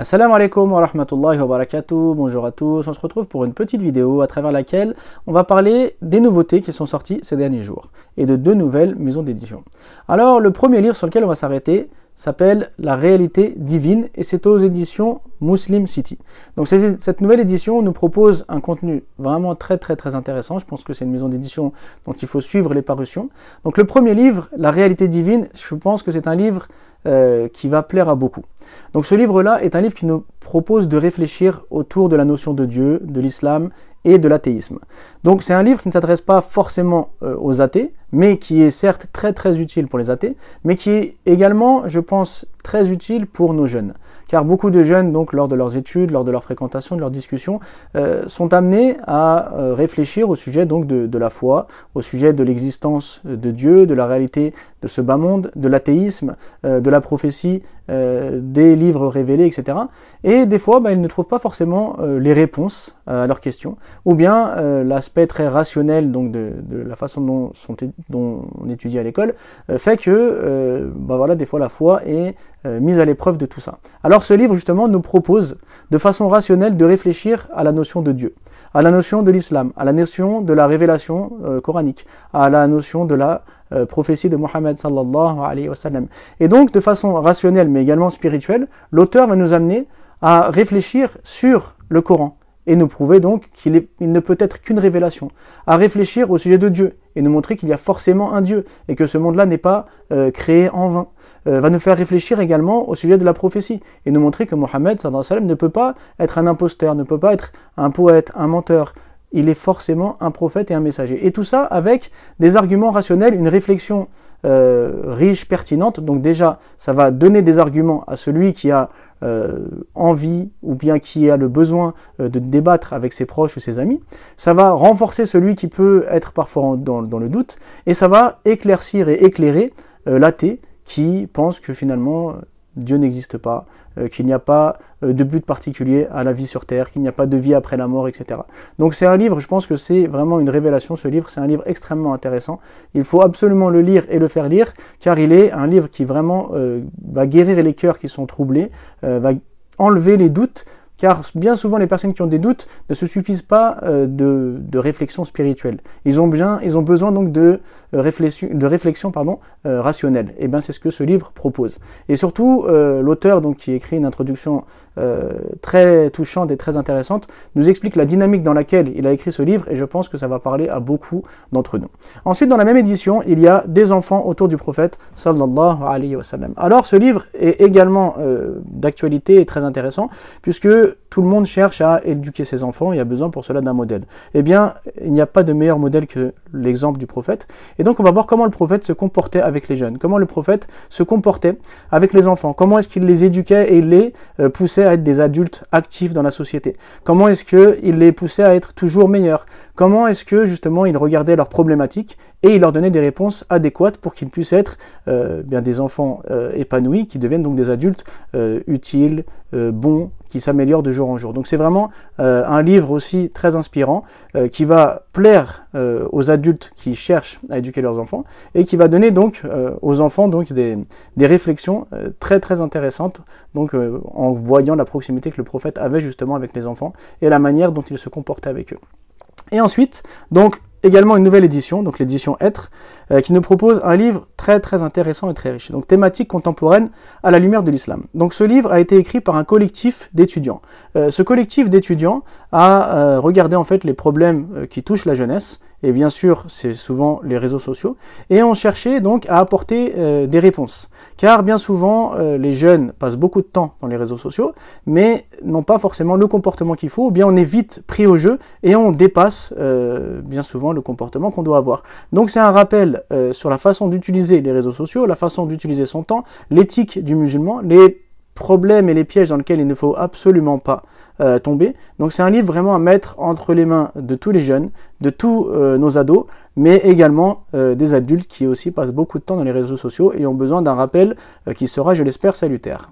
Assalamu alaikum wa rahmatullahi wa barakatuh, bonjour à tous, on se retrouve pour une petite vidéo à travers laquelle on va parler des nouveautés qui sont sorties ces derniers jours et de deux nouvelles maisons d'édition. Alors le premier livre sur lequel on va s'arrêter s'appelle La réalité divine et c'est aux éditions Muslim City. Donc cette nouvelle édition nous propose un contenu vraiment très très très intéressant, je pense que c'est une maison d'édition dont il faut suivre les parutions. Donc le premier livre, La réalité divine, je pense que c'est un livre euh, qui va plaire à beaucoup. Donc ce livre-là est un livre qui nous propose de réfléchir autour de la notion de Dieu, de l'islam et de l'athéisme. Donc c'est un livre qui ne s'adresse pas forcément euh, aux athées, mais qui est certes très très utile pour les athées, mais qui est également, je pense, très utile pour nos jeunes. Car beaucoup de jeunes, donc, lors de leurs études, lors de leur fréquentation, de leurs discussions, euh, sont amenés à euh, réfléchir au sujet donc de, la foi, au sujet de l'existence de Dieu, de la réalité de ce bas monde, de l'athéisme, euh, de la prophétie, euh, des livres révélés, etc. Et des fois, bah, ils ne trouvent pas forcément euh, les réponses euh, à leurs questions, ou bien l'aspect très rationnel donc de, la façon dont, sont, dont on étudie à l'école fait que, bah, voilà, des fois la foi est mise à l'épreuve de tout ça. Alors ce livre justement nous propose de façon rationnelle de réfléchir à la notion de Dieu, à la notion de l'islam, à la notion de la révélation coranique, à la notion de la euh, prophétie de Mohammed sallallahu alayhi wa Et donc, de façon rationnelle mais également spirituelle, l'auteur va nous amener à réfléchir sur le Coran et nous prouver donc qu'il ne peut être qu'une révélation, à réfléchir au sujet de Dieu et nous montrer qu'il y a forcément un Dieu et que ce monde-là n'est pas euh, créé en vain. Euh, va nous faire réfléchir également au sujet de la prophétie et nous montrer que Mohammed ne peut pas être un imposteur, ne peut pas être un poète, un menteur, il est forcément un prophète et un messager. Et tout ça avec des arguments rationnels, une réflexion euh, riche, pertinente. Donc déjà, ça va donner des arguments à celui qui a euh, envie ou bien qui a le besoin euh, de débattre avec ses proches ou ses amis. Ça va renforcer celui qui peut être parfois dans, le doute. Et ça va éclaircir et éclairer l'athée qui pense que finalement Dieu n'existe pas, euh, qu'il n'y a pas euh, de but particulier à la vie sur Terre, qu'il n'y a pas de vie après la mort, etc. Donc c'est un livre, je pense que c'est vraiment une révélation, ce livre, c'est un livre extrêmement intéressant. Il faut absolument le lire et le faire lire, car il est un livre qui vraiment euh, va guérir les cœurs qui sont troublés, va enlever les doutes, car bien souvent, les personnes qui ont des doutes ne se suffisent pas euh, de, réflexion spirituelle. Ils ont, bien, ils ont besoin donc de, euh, réflexion, de réflexion pardon, euh, rationnelle. Et eh bien, c'est ce que ce livre propose. Et surtout, l'auteur qui écrit une introduction très touchante et très intéressante nous explique la dynamique dans laquelle il a écrit ce livre. Et je pense que ça va parler à beaucoup d'entre nous. Ensuite, dans la même édition, il y a des enfants autour du prophète sallallahu alayhi wa sallam. Alors, ce livre est également d'actualité et très intéressant puisque tout le monde cherche à éduquer ses enfants, il y a besoin pour cela d'un modèle. Eh bien, il n'y a pas de meilleur modèle que l'exemple du prophète. Et donc, on va voir comment le prophète se comportait avec les jeunes, comment le prophète se comportait avec les enfants, comment est-ce qu'il les éduquait et les euh, poussait à être des adultes actifs dans la société, comment est-ce qu'il les poussait à être toujours meilleurs, comment est-ce que justement il regardait leurs problématiques et il leur donnait des réponses adéquates pour qu'ils puissent être euh, bien des enfants euh, épanouis, qui deviennent donc des adultes euh, utiles, bons, qui s'améliorent de jour en jour. Donc c'est vraiment un livre aussi très inspirant qui va plaire aux adultes qui cherchent à éduquer leurs enfants et qui va donner donc aux enfants donc des, des réflexions très très intéressantes donc en voyant la proximité que le prophète avait justement avec les enfants et la manière dont il se comportait avec eux. Et ensuite, donc également une nouvelle édition, donc l'édition Être, euh, qui nous propose un livre très très intéressant et très riche, donc thématique contemporaine à la lumière de l'islam. Donc ce livre a été écrit par un collectif d'étudiants. Euh, ce collectif d'étudiants a euh, regardé en fait les problèmes qui touchent la jeunesse et bien sûr c'est souvent les réseaux sociaux, et on cherchait donc à apporter euh, des réponses. Car bien souvent euh, les jeunes passent beaucoup de temps dans les réseaux sociaux, mais n'ont pas forcément le comportement qu'il faut, ou bien on est vite pris au jeu et on dépasse euh, bien souvent le comportement qu'on doit avoir. Donc c'est un rappel sur la façon d'utiliser les réseaux sociaux, la façon d'utiliser son temps, l'éthique du musulman, les problèmes et les pièges dans lesquels il ne faut absolument pas euh, tomber. Donc c'est un livre vraiment à mettre entre les mains de tous les jeunes, de tous euh, nos ados, mais également euh, des adultes qui aussi passent beaucoup de temps dans les réseaux sociaux et ont besoin d'un rappel qui sera, je l'espère, salutaire.